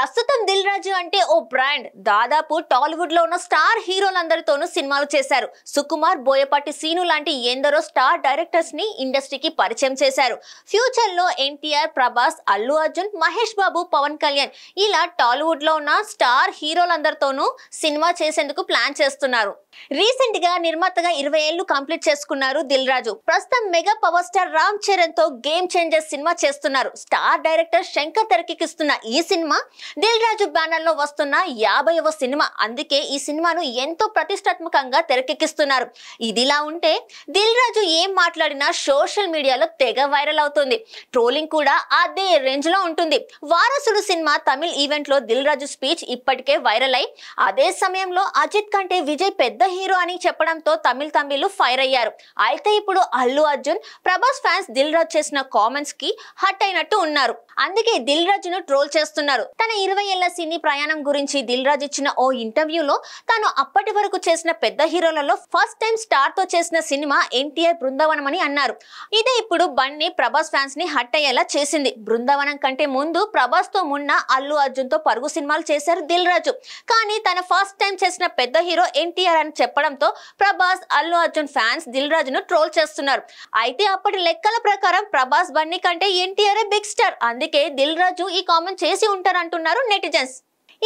ప్రస్తుతం దిల్ రాజు అంటే ఓ బ్రాండ్ దాదాపు టాలీవుడ్ లో ఉన్న స్టార్ హీరోలందరితోనూ సినిమాలు చేశారు సుకుమార్ బోయపాటి సీను లాంటి ఎందరో స్టార్ డైరెక్టర్స్ ని ఇండస్ట్రీకి పరిచయం చేశారు ఫ్యూచర్ లో ఎన్టీఆర్ ప్రభాస్ అల్లు అర్జున్ మహేష్ బాబు పవన్ కళ్యాణ్ ఇలా టాలీవుడ్ లో ఉన్న స్టార్ హీరోలందరితోనూ సినిమా చేసేందుకు ప్లాన్ చేస్తున్నారు రీసెంట్ గా నిర్మాతగా ఇరవై ఏళ్లు కంప్లీట్ చేసుకున్నారు దిల్ రాజు ప్రస్తుతం mega power star Ram Charan తో గేమ్ చేంజర్ సినిమా చేస్తున్నారు స్టార్ డైరెక్టర్ శంకర్ తెరకెక్కిస్తున్న ఈ సినిమా దిల్ రాజు బ్యానర్ లో వస్తున్న యాభైవ సినిమా అందుకే ఈ సినిమాను ఎంతో ప్రతిష్టాత్మకంగా తెరకెక్కిస్తున్నారు ఇదిలా ఉంటే దిల్ రాజు ఏం మాట్లాడినా సోషల్ మీడియాలో తెగ వైరల్ అవుతుంది ట్రోలింగ్ కూడా అదే రేంజ్ లో ఉంటుంది వారసుడు సినిమా తమిళ్ ఈవెంట్ లో దిల్ రాజు స్పీచ్ ఇప్పటికే వైరల్ అయి అదే సమయంలో అజిత్ కంటే విజయ్ పెద్ద హీరో అని చెప్పడంతో తమిళ్ తమిళ్లు ఫైర్ అయ్యారు అయితే ఇప్పుడు అల్లు అర్జున్ ప్రభాస్ ఫ్యాన్స్ దిల్ రాజ్ చేసిన కామెంట్స్ కి హట్ అయినట్టు ఉన్నారు అందుకే దిల్ రాజును ట్రోల్ చేస్తున్నారు తన ఇరవై ఏళ్ల సినీ ప్రయాణం గురించి దిల్ రాజ్ ఇచ్చిన ఓ ఇంటర్వ్యూలో తాను అప్పటి వరకు చేసిన పెద్ద హీరోలలో ఫస్ట్ టైం స్టార్ తో చేసిన సినిమా ఎన్టీఆర్ బృందావనం అని అన్నారు ఇదే ఇప్పుడు బన్ని ప్రభాస్ ఫ్యాన్స్ ని హట్ అయ్యేలా చేసింది బృందావనం కంటే ముందు ప్రభాస్ తో మున్న అల్లు అర్జున్ తో పరుగు సినిమాలు చేశారు దిల్ రాజు కానీ తన ఫస్ట్ టైం చేసిన పెద్ద హీరో ఎన్టీఆర్ అని చెప్పడంతో ప్రభాస్ అల్లు అర్జున్ ఫ్యాన్స్ దిల్ రాజును ట్రోల్ చేస్తున్నారు అయితే అప్పటి లెక్కల ప్రకారం ప్రభాస్ బన్ని కంటే ఎన్టీఆర్ బిగ్ స్టార్ అందుకే దిల్ రాజు ఈ కామెంట్ చేసి ఉంటారంటున్నారు చేస్తున్నారు నెటిజన్స్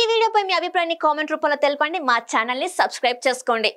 ఈ వీడియోపై మీ అభిప్రాయాన్ని కామెంట్ రూపంలో తెలపండి మా ఛానల్ని సబ్స్క్రైబ్ చేసుకోండి